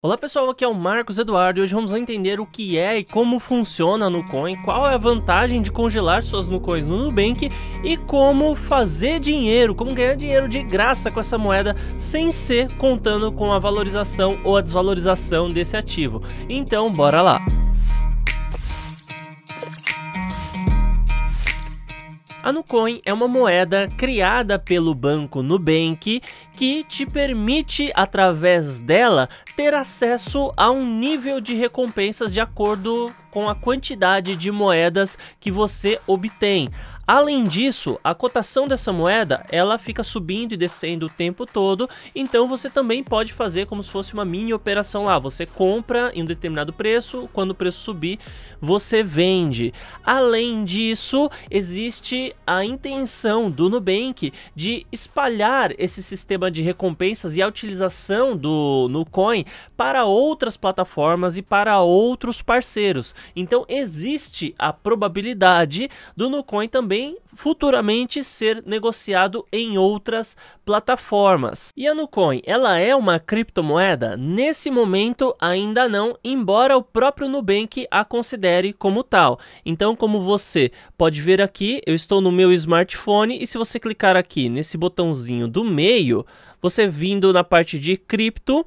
Olá pessoal, aqui é o Marcos Eduardo e hoje vamos entender o que é e como funciona no Coin, qual é a vantagem de congelar suas Nucoins no Nubank e como fazer dinheiro, como ganhar dinheiro de graça com essa moeda sem ser contando com a valorização ou a desvalorização desse ativo. Então, bora lá! A Nucoin é uma moeda criada pelo banco Nubank que te permite, através dela, ter acesso a um nível de recompensas de acordo com a quantidade de moedas que você obtém. Além disso, a cotação dessa moeda, ela fica subindo e descendo o tempo todo, então você também pode fazer como se fosse uma mini operação lá, você compra em um determinado preço, quando o preço subir, você vende. Além disso, existe a intenção do Nubank de espalhar esse sistema de recompensas e a utilização do Nucoin para outras plataformas e para outros parceiros. Então existe a probabilidade do Nucoin também futuramente ser negociado em outras plataformas. E a Nucoin, ela é uma criptomoeda? Nesse momento ainda não, embora o próprio Nubank a considere como tal. Então, como você pode ver aqui, eu estou no meu smartphone e se você clicar aqui nesse botãozinho do meio, você vindo na parte de cripto,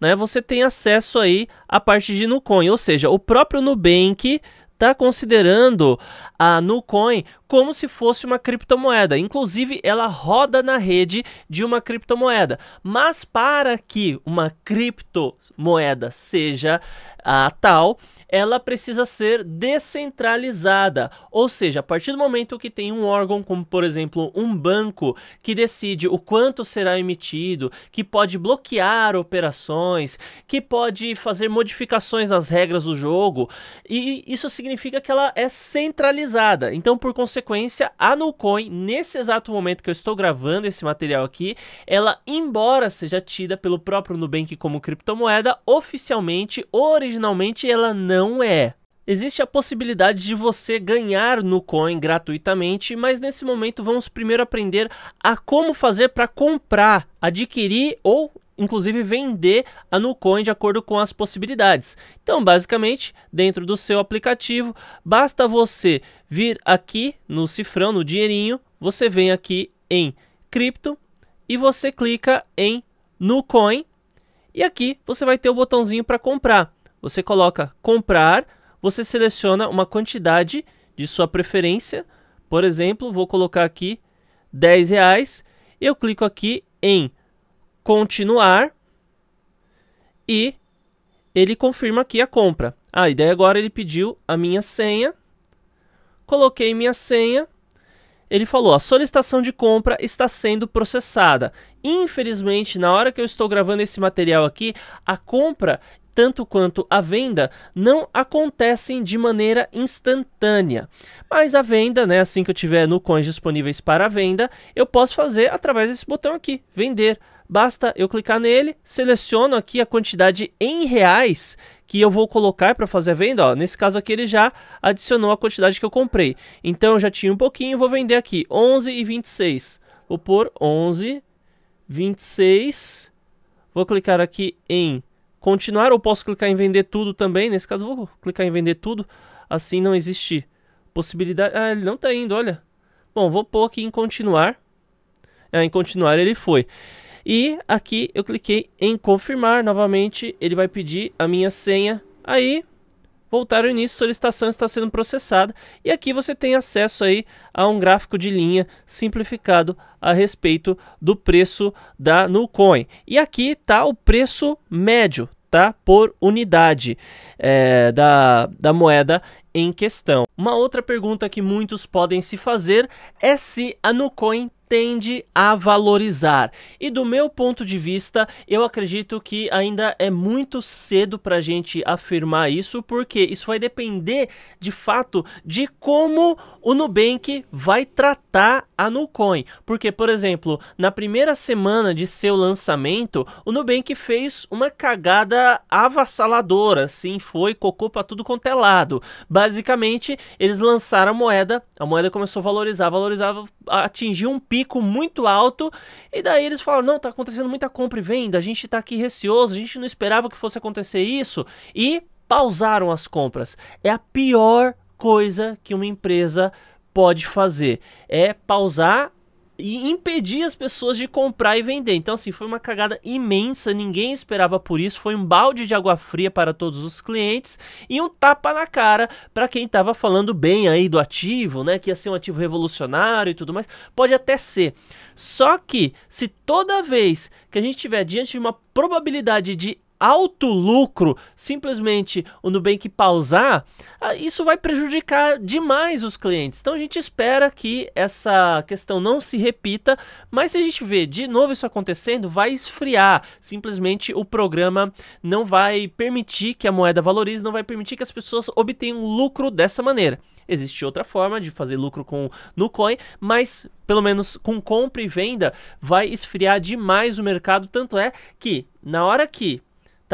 né, você tem acesso aí à parte de Nucoin, ou seja, o próprio Nubank está considerando a Nucoin como se fosse uma criptomoeda. Inclusive, ela roda na rede de uma criptomoeda. Mas para que uma criptomoeda seja a ah, tal, ela precisa ser descentralizada. Ou seja, a partir do momento que tem um órgão, como por exemplo um banco, que decide o quanto será emitido, que pode bloquear operações, que pode fazer modificações nas regras do jogo, e isso significa significa que ela é centralizada. Então, por consequência, a Nucoin, nesse exato momento que eu estou gravando esse material aqui, ela, embora seja tida pelo próprio Nubank como criptomoeda, oficialmente, originalmente, ela não é. Existe a possibilidade de você ganhar no coin gratuitamente, mas nesse momento vamos primeiro aprender a como fazer para comprar, adquirir ou inclusive vender a Nucoin de acordo com as possibilidades. Então, basicamente, dentro do seu aplicativo, basta você vir aqui no cifrão, no dinheirinho, você vem aqui em cripto e você clica em Nucoin e aqui você vai ter o botãozinho para comprar. Você coloca comprar, você seleciona uma quantidade de sua preferência. Por exemplo, vou colocar aqui 10 reais. Eu clico aqui em continuar e ele confirma aqui a compra. Ah, e daí agora ele pediu a minha senha. Coloquei minha senha. Ele falou: a solicitação de compra está sendo processada. Infelizmente, na hora que eu estou gravando esse material aqui, a compra, tanto quanto a venda, não acontecem de maneira instantânea. Mas a venda, né, assim que eu tiver no coins disponíveis para venda, eu posso fazer através desse botão aqui: vender. Basta eu clicar nele, seleciono aqui a quantidade em reais que eu vou colocar para fazer a venda, ó, nesse caso aqui ele já adicionou a quantidade que eu comprei. Então eu já tinha um pouquinho, vou vender aqui 11,26. Vou por 11,26. Vou clicar aqui em continuar ou posso clicar em vender tudo também. Nesse caso vou clicar em vender tudo, assim não existe possibilidade. Ah, ele não está indo, olha. Bom, vou pôr aqui em continuar. Ah, em continuar ele foi. E aqui eu cliquei em confirmar novamente, ele vai pedir a minha senha. Aí, voltar ao início, solicitação está sendo processada. E aqui você tem acesso aí a um gráfico de linha simplificado a respeito do preço da Nucoin. E aqui tá o preço médio, tá? Por unidade é, da, da moeda em questão. Uma outra pergunta que muitos podem se fazer é se a Nucoin tende a valorizar. E do meu ponto de vista, eu acredito que ainda é muito cedo para a gente afirmar isso, porque isso vai depender de fato de como o Nubank vai tratar a Nucoin. Porque, por exemplo, na primeira semana de seu lançamento, o Nubank fez uma cagada avassaladora, assim, foi cocô para tudo quanto é lado. Ba Basicamente, eles lançaram a moeda, a moeda começou a valorizar, valorizava, atingiu um pico muito alto, e daí eles falaram: não, tá acontecendo muita compra e venda, a gente tá aqui receoso, a gente não esperava que fosse acontecer isso, e pausaram as compras. É a pior coisa que uma empresa pode fazer é pausar e impedir as pessoas de comprar e vender. Então, assim, foi uma cagada imensa, ninguém esperava por isso. Foi um balde de água fria para todos os clientes e um tapa na cara para quem estava falando bem aí do ativo, né? Que ia ser um ativo revolucionário e tudo mais. Pode até ser. Só que, se toda vez que a gente tiver diante de uma probabilidade de alto lucro, simplesmente o Nubank pausar, ah, isso vai prejudicar demais os clientes. Então a gente espera que essa questão não se repita, mas se a gente vê de novo isso acontecendo, vai esfriar. Simplesmente o programa não vai permitir que a moeda valorize, não vai permitir que as pessoas obtenham lucro dessa maneira. Existe outra forma de fazer lucro com no coin, mas pelo menos com compra e venda vai esfriar demais o mercado, tanto é que na hora que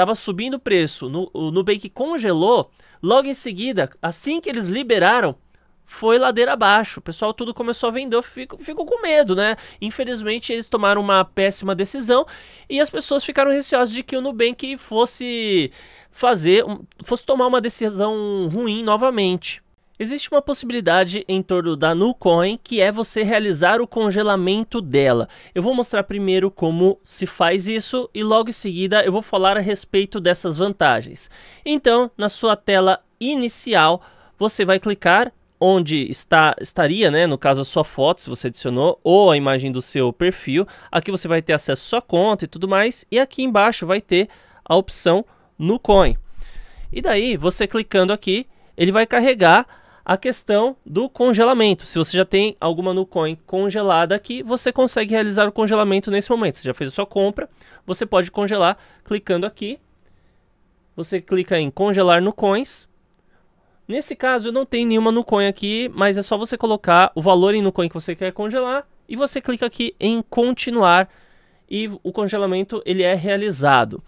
estava subindo o preço, no, o Nubank congelou, logo em seguida, assim que eles liberaram, foi ladeira abaixo. O pessoal tudo começou a vender, ficou, ficou com medo, né? Infelizmente, eles tomaram uma péssima decisão e as pessoas ficaram receosas de que o Nubank fosse fazer, fosse tomar uma decisão ruim novamente. Existe uma possibilidade em torno da Nucoin que é você realizar o congelamento dela. Eu vou mostrar primeiro como se faz isso e logo em seguida eu vou falar a respeito dessas vantagens. Então, na sua tela inicial, você vai clicar onde está estaria, né, no caso a sua foto, se você adicionou, ou a imagem do seu perfil. Aqui você vai ter acesso à sua conta e tudo mais, e aqui embaixo vai ter a opção Nucoin. E daí, você clicando aqui, ele vai carregar a questão do congelamento. Se você já tem alguma Nucoin congelada aqui, você consegue realizar o congelamento nesse momento. Você já fez a sua compra, você pode congelar clicando aqui. Você clica em congelar Nucoins. Nesse caso, eu não tenho nenhuma Nucoin aqui, mas é só você colocar o valor em Nucoin que você quer congelar e você clica aqui em continuar congelando e o congelamento ele é realizado.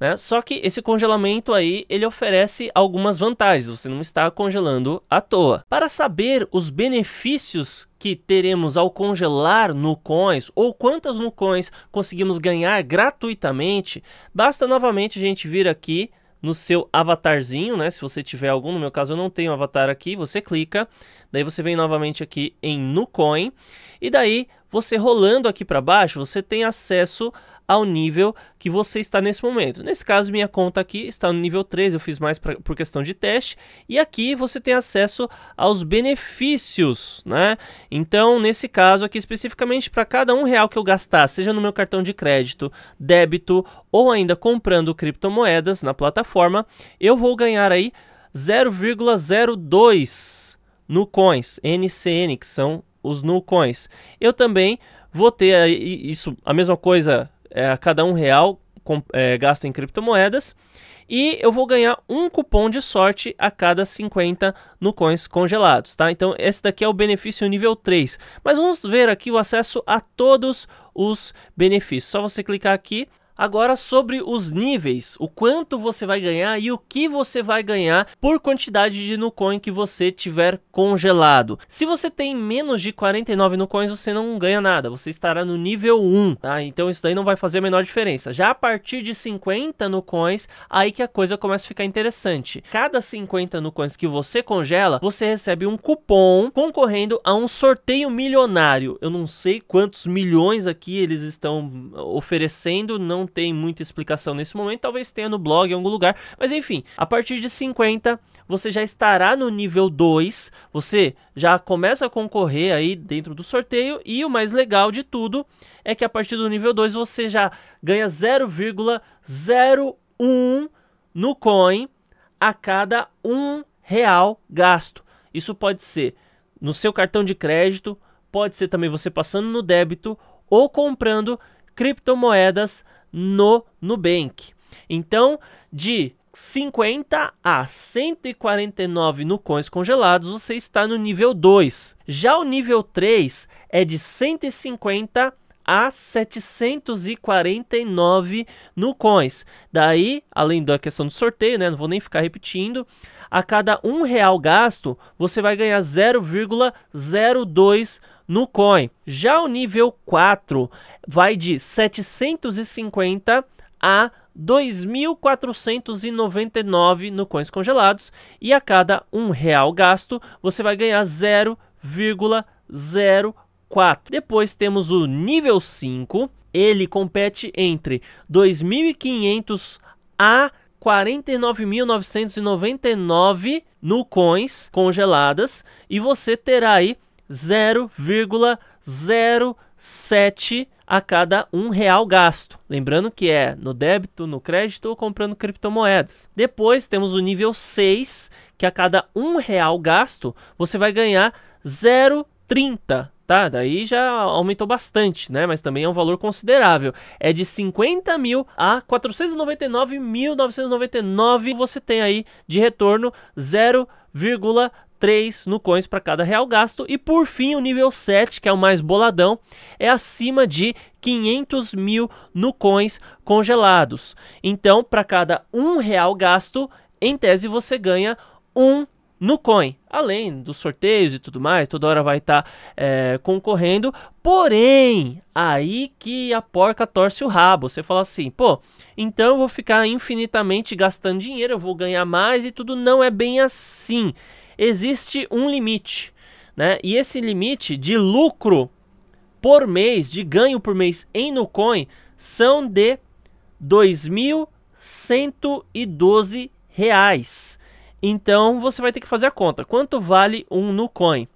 Né? Só que esse congelamento aí ele oferece algumas vantagens, você não está congelando à toa. Para saber os benefícios que teremos ao congelar nucoins ou quantas nucoins conseguimos ganhar gratuitamente, basta novamente a gente vir aqui no seu avatarzinho, né? Se você tiver algum, no meu caso eu não tenho avatar aqui, você clica, daí você vem novamente aqui em Nucoin e daí você rolando aqui para baixo, você tem acesso ao nível que você está nesse momento. Nesse caso, minha conta aqui está no nível 3, eu fiz mais pra, por questão de teste, e aqui você tem acesso aos benefícios, né? Então, nesse caso aqui especificamente, para cada um real que eu gastar, seja no meu cartão de crédito, débito ou ainda comprando criptomoedas na plataforma, eu vou ganhar aí 0,02 no coins, NCN, que são os Nucoins. Eu também vou ter isso, a mesma coisa, é, a cada um real com, é, gasto em criptomoedas. E eu vou ganhar um cupom de sorte a cada 50 Nucoins congelados, tá? Então esse daqui é o benefício nível 3. Mas vamos ver aqui o acesso a todos os benefícios. Só você clicar aqui, Agora sobre os níveis, o quanto você vai ganhar e o que você vai ganhar por quantidade de Nucoin que você tiver congelado. Se você tem menos de 49 Nucoins, você não ganha nada, você estará no nível 1, tá? Então isso daí não vai fazer a menor diferença. Já a partir de 50 Nucoins, aí que a coisa começa a ficar interessante. Cada 50 Nucoins que você congela, você recebe um cupom concorrendo a um sorteio milionário. Eu não sei quantos milhões aqui eles estão oferecendo, não não tem muita explicação nesse momento, talvez tenha no blog em algum lugar, mas enfim, a partir de 50 você já estará no nível 2, você já começa a concorrer aí dentro do sorteio e o mais legal de tudo é que a partir do nível 2 você já ganha 0,01 no coin a cada um real gasto. Isso pode ser no seu cartão de crédito, pode ser também você passando no débito ou comprando criptomoedas no Nubank. Então, de 50 a 149 nucões congelados, você está no nível 2. Já o nível 3 é de 150 a 749 no coins. Daí, além da questão do sorteio, né, não vou nem ficar repetindo, a cada um real gasto você vai ganhar 0,02 no coin. Já o nível 4 vai de 750 a 2.499 no coins congelados e a cada um real gasto você vai ganhar 0,0 4. Depois temos o nível 5. Ele compete entre 2.500 a 49.999 nucoins congeladas e você terá aí 0,07 a cada um real gasto. Lembrando que é no débito, no crédito ou comprando criptomoedas. Depois temos o nível 6, que a cada um real gasto você vai ganhar 0,30 tá? Daí já aumentou bastante, né? Mas também é um valor considerável. É de 50 mil a 499.999 você tem aí de retorno 0,3 no coins para cada real gasto. E por fim, o nível 7, que é o mais boladão, é acima de 500 mil no coins congelados. Então, para cada um real gasto, em tese você ganha um no Coin, além dos sorteios e tudo mais, toda hora vai estar tá, é, concorrendo. Porém, aí que a porca torce o rabo. Você fala assim, pô, então eu vou ficar infinitamente gastando dinheiro, eu vou ganhar mais e tudo. Não é bem assim. Existe um limite, né? E esse limite de lucro por mês, de ganho por mês em Coin, são de R$ 2.112. Então você vai ter que fazer a conta. Quanto vale um Nucoin?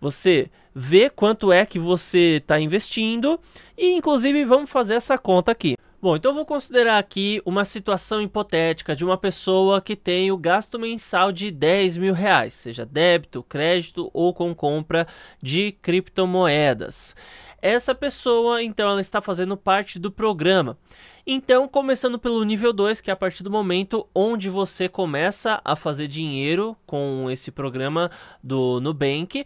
Você vê quanto é que você está investindo e inclusive vamos fazer essa conta aqui. Bom, então eu vou considerar aqui uma situação hipotética de uma pessoa que tem o gasto mensal de 10 mil reais, seja débito, crédito ou com compra de criptomoedas. Essa pessoa, então, ela está fazendo parte do programa. Então, começando pelo nível 2, que é a partir do momento onde você começa a fazer dinheiro com esse programa do Nubank.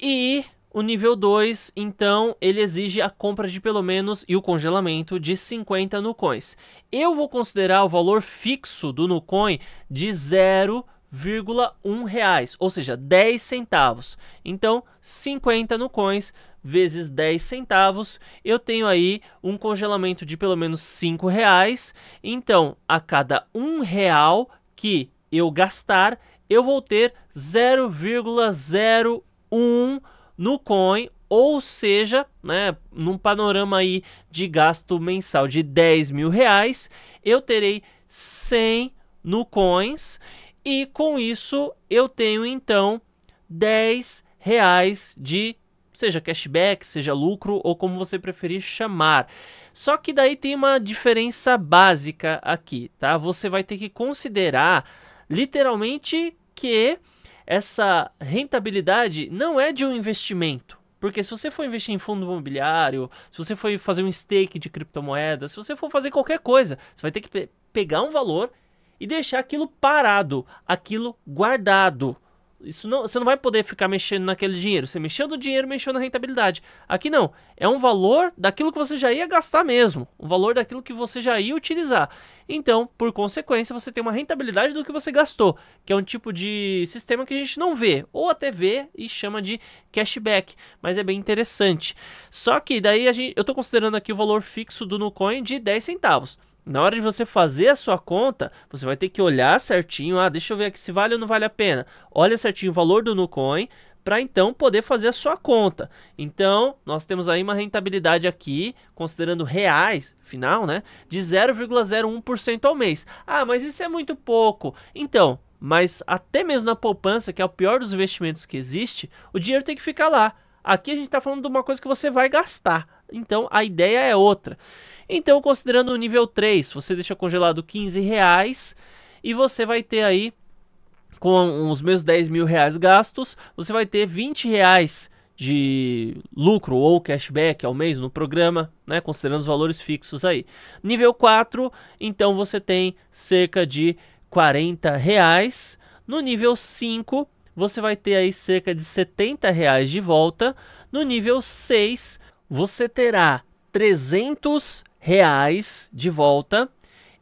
E o nível 2, então, ele exige a compra de pelo menos e o congelamento de 50 Nucoins. Eu vou considerar o valor fixo do Nucoin de 0,1 reais, ou seja, 10 centavos. Então, 50 Nucoins vezes 10 centavos, eu tenho aí um congelamento de pelo menos 5 reais. Então, a cada um real que eu gastar, eu vou ter 0,01 no coin, ou seja, né, num panorama aí de gasto mensal de 10 mil reais, eu terei 100 no coins e com isso eu tenho então 10 reais de seja cashback, seja lucro ou como você preferir chamar. Só que daí tem uma diferença básica aqui, tá? Você vai ter que considerar literalmente que essa rentabilidade não é de um investimento. Porque se você for investir em fundo imobiliário, se você for fazer um stake de criptomoedas, se você for fazer qualquer coisa, você vai ter que pe pegar um valor e deixar aquilo parado, aquilo guardado. Isso não, você não vai poder ficar mexendo naquele dinheiro. Você mexeu no dinheiro, mexeu na rentabilidade. Aqui não. É um valor daquilo que você já ia gastar mesmo. O um valor daquilo que você já ia utilizar. Então, por consequência, você tem uma rentabilidade do que você gastou. Que é um tipo de sistema que a gente não vê. Ou até vê e chama de cashback. Mas é bem interessante. Só que daí gente, eu estou considerando aqui o valor fixo do Nucoin de 10 centavos. Na hora de você fazer a sua conta, você vai ter que olhar certinho, ah, deixa eu ver aqui se vale ou não vale a pena. Olha certinho o valor do Nucoin para então poder fazer a sua conta. Então, nós temos aí uma rentabilidade aqui, considerando reais, final, né, de 0,01% ao mês. Ah, mas isso é muito pouco. Então, mas até mesmo na poupança, que é o pior dos investimentos que existe, o dinheiro tem que ficar lá. Aqui a gente está falando de uma coisa que você vai gastar. Então, a ideia é outra. Então, considerando o nível 3, você deixa congelado 15 reais e você vai ter aí, com os meus 10 mil reais gastos, você vai ter 20 reais de lucro ou cashback ao mês no programa, né, considerando os valores fixos aí. Nível 4, então você tem cerca de 40 reais. No nível 5, você vai ter aí cerca de 70 reais de volta. No nível 6, você terá 300 reais de volta.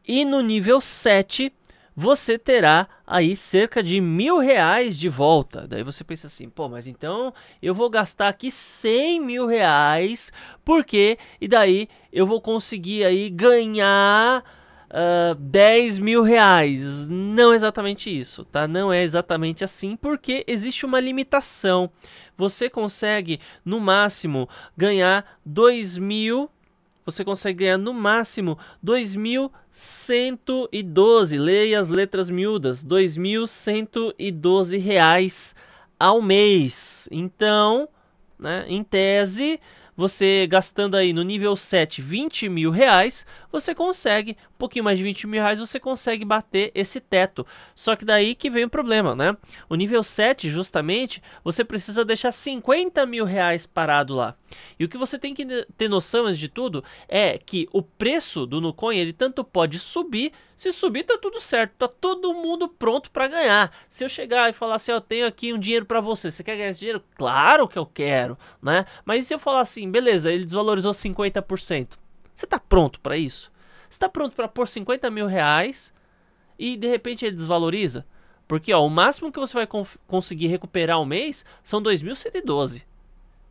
E no nível 7, você terá aí cerca de mil reais de volta. Daí você pensa assim, pô, mas então eu vou gastar aqui 100 mil reais, porque e daí eu vou conseguir aí ganhar uh, ah, 10 mil reais. Não é exatamente isso, tá? Não é exatamente assim, porque existe uma limitação. Você consegue, no máximo, ganhar 2 mil você consegue ganhar no máximo 2.112. Leia as letras miúdas, 2.112 reais ao mês. Então, né, em tese, você gastando aí no nível 7 20 mil reais, você consegue, um pouquinho mais de 20 mil reais, você consegue bater esse teto. Só que daí que vem o problema, né? O nível 7, justamente, você precisa deixar 50 mil reais parado lá. E o que você tem que ter noção antes de tudo é que o preço do Nucoin ele tanto pode subir, se subir tá tudo certo, tá todo mundo pronto para ganhar. Se eu chegar e falar assim, eu tenho aqui um dinheiro para você, você quer ganhar esse dinheiro? Claro que eu quero, né? Mas e se eu falar assim, beleza, ele desvalorizou 50%. Você tá pronto para isso? Você tá pronto para pôr 50 mil reais e de repente ele desvaloriza? Porque ó, o máximo que você vai conseguir recuperar ao mês são 2.112.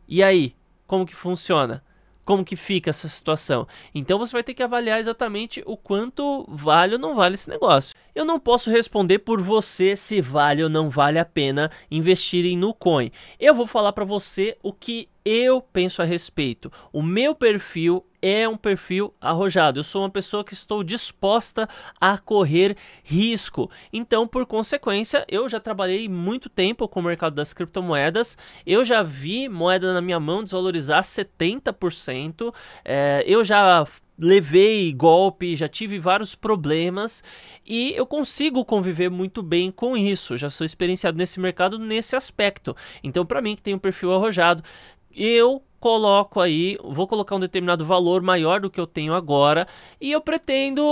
E aí, como que funciona, como que fica essa situação. Então você vai ter que avaliar exatamente o quanto vale ou não vale esse negócio. Eu não posso responder por você se vale ou não vale a pena investir em Nucoin. Eu vou falar para você o que eu penso a respeito. O meu perfil é um perfil arrojado. Eu sou uma pessoa que estou disposta a correr risco. Então, por consequência, eu já trabalhei muito tempo com o mercado das criptomoedas. Eu já vi moeda na minha mão desvalorizar 70%. É, eu já levei golpe, já tive vários problemas e eu consigo conviver muito bem com isso. Já sou experienciado nesse mercado nesse aspecto. Então, para mim que tem um perfil arrojado, eu coloco aí, vou colocar um determinado valor maior do que eu tenho agora e eu pretendo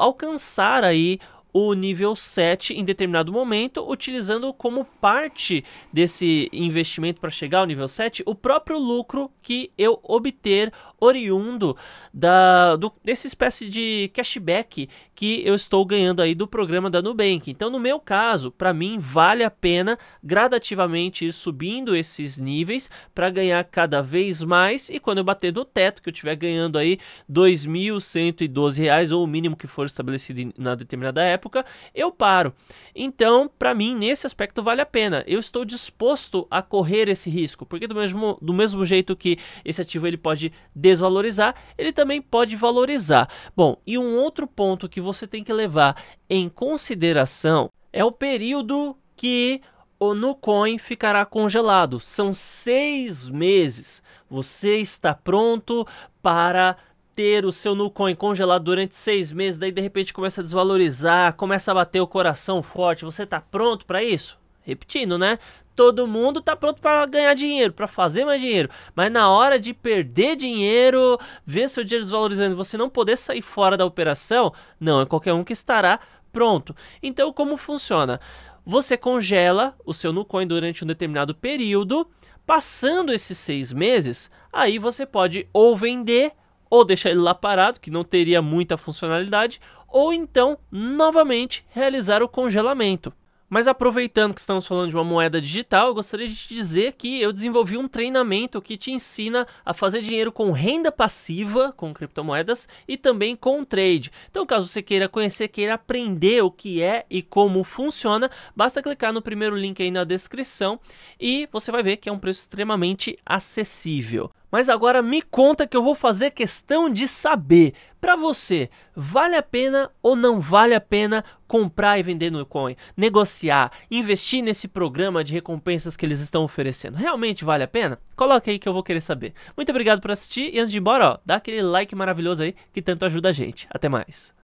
alcançar aí o nível 7 em determinado momento, utilizando como parte desse investimento para chegar ao nível 7 o próprio lucro que eu obter oriundo da, do, dessa espécie de cashback que eu estou ganhando aí do programa da Nubank. Então, no meu caso, para mim vale a pena gradativamente ir subindo esses níveis para ganhar cada vez mais e quando eu bater do teto que eu estiver ganhando aí R$ 2.112 ou o mínimo que for estabelecido na determinada época época, eu paro. Então, para mim, nesse aspecto vale a pena. Eu estou disposto a correr esse risco, porque do mesmo, do mesmo jeito que esse ativo ele pode desvalorizar, ele também pode valorizar. Bom, e um outro ponto que você tem que levar em consideração é o período que o Nucoin ficará congelado. São seis meses. Você está pronto para ter o seu Nucoin congelado durante seis meses, daí de repente começa a desvalorizar, começa a bater o coração forte, você tá pronto para isso? Repetindo, né? Todo mundo tá pronto para ganhar dinheiro, para fazer mais dinheiro, mas na hora de perder dinheiro, ver seu dinheiro desvalorizando, você não poder sair fora da operação, não é qualquer um que estará pronto. Então, como funciona? Você congela o seu Nucoin durante um determinado período, passando esses seis meses, aí você pode ou vender ou deixar ele lá parado, que não teria muita funcionalidade, ou então, novamente, realizar o congelamento. Mas aproveitando que estamos falando de uma moeda digital, eu gostaria de te dizer que eu desenvolvi um treinamento que te ensina a fazer dinheiro com renda passiva, com criptomoedas e também com trade. Então, caso você queira conhecer, queira aprender o que é e como funciona, basta clicar no primeiro link aí na descrição e você vai ver que é um preço extremamente acessível. Mas agora me conta que eu vou fazer questão de saber, para você, vale a pena ou não vale a pena comprar e vender no coin, negociar, investir nesse programa de recompensas que eles estão oferecendo? Realmente vale a pena? Coloca aí que eu vou querer saber. Muito obrigado por assistir e antes de ir embora, ó, dá aquele like maravilhoso aí que tanto ajuda a gente. Até mais.